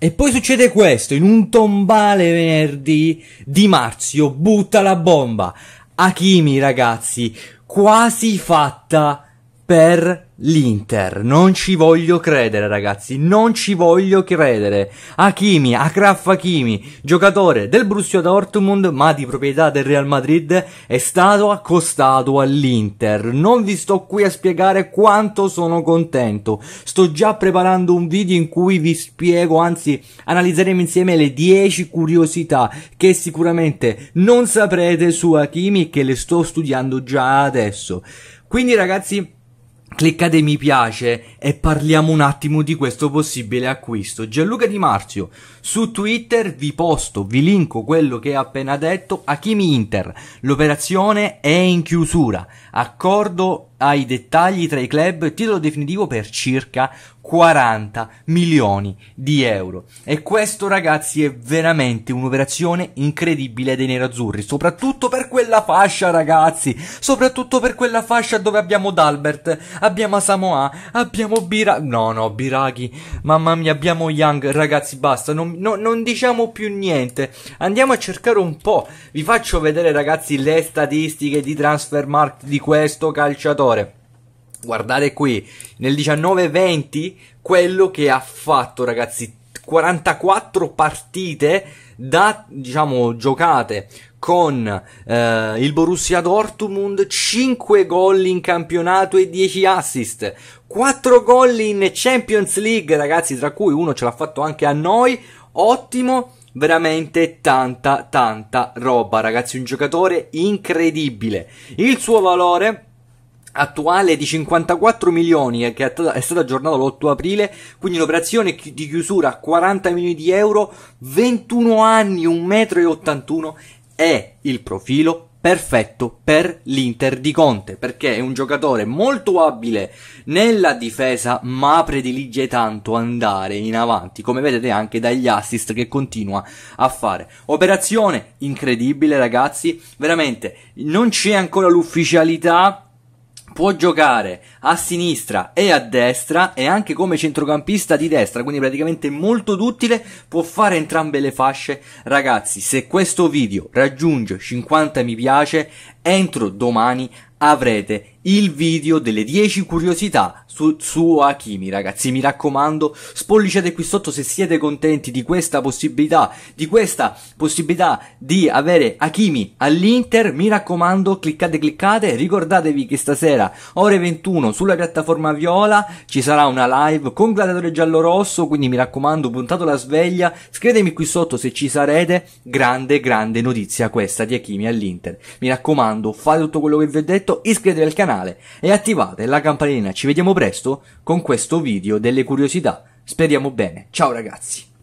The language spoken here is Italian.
E poi succede questo, in un tombale venerdì Di marzo, butta la bomba. Akimi, ragazzi, quasi fatta per l'Inter. Non ci voglio credere, ragazzi. Non ci voglio credere. Hakimi, Akraf Hakimi, giocatore del Borussia Dortmund, ma di proprietà del Real Madrid, è stato accostato all'Inter. Non vi sto qui a spiegare quanto sono contento. Sto già preparando un video in cui vi spiego, anzi, analizzeremo insieme le 10 curiosità che sicuramente non saprete su Hakimi che le sto studiando già adesso. Quindi, ragazzi, cliccate mi piace e parliamo un attimo di questo possibile acquisto. Gianluca Di Marzio, su Twitter vi posto, vi linko quello che ha appena detto, Hakimi Inter, l'operazione è in chiusura, accordo ai dettagli tra i club, titolo definitivo per circa 40 milioni di euro. E questo, ragazzi, è veramente un'operazione incredibile dei nerazzurri, soprattutto per quella fascia, ragazzi, soprattutto per quella fascia dove abbiamo Dalbert, abbiamo Samoa, abbiamo Bira, no, no, Biraghi, mamma mia, abbiamo Young, ragazzi, basta, non, no, non diciamo più niente. Andiamo a cercare un po', vi faccio vedere, ragazzi, le statistiche di Transfermarkt di questo calciatore ore. Guardate qui, nel 19-20 quello che ha fatto ragazzi, 44 partite da, diciamo, giocate con eh, il Borussia Dortmund, 5 gol in campionato e 10 assist, 4 gol in Champions League ragazzi, tra cui uno ce l'ha fatto anche a noi, ottimo, veramente tanta tanta roba ragazzi, un giocatore incredibile, il suo valore attuale di 54 milioni eh, che è stato aggiornato l'8 aprile, quindi un'operazione di chiusura a 40 milioni di euro, 21 anni, 1,81 m è il profilo perfetto per l'Inter di Conte perché è un giocatore molto abile nella difesa ma predilige tanto andare in avanti come vedete anche dagli assist che continua a fare operazione incredibile ragazzi veramente non c'è ancora l'ufficialità può giocare a sinistra e a destra e anche come centrocampista di destra, quindi praticamente molto duttile, può fare entrambe le fasce. Ragazzi, se questo video raggiunge 50 mi piace, entro domani avrete il video delle 10 curiosità su, su Akimi, ragazzi. Mi raccomando, spolliciate qui sotto se siete contenti di questa possibilità, di questa possibilità di avere Akimi all'Inter. Mi raccomando, cliccate, cliccate. Ricordatevi che stasera, ore 21, sulla piattaforma Viola ci sarà una live con Gladiatore Giallo Rosso. Quindi mi raccomando, puntate la sveglia. Scrivetemi qui sotto se ci sarete. Grande, grande notizia questa di Akimi all'Inter. Mi raccomando, fate tutto quello che vi ho detto. Iscrivetevi al canale canale e attivate la campanellina. Ci vediamo presto con questo video delle curiosità. Speriamo bene. Ciao ragazzi!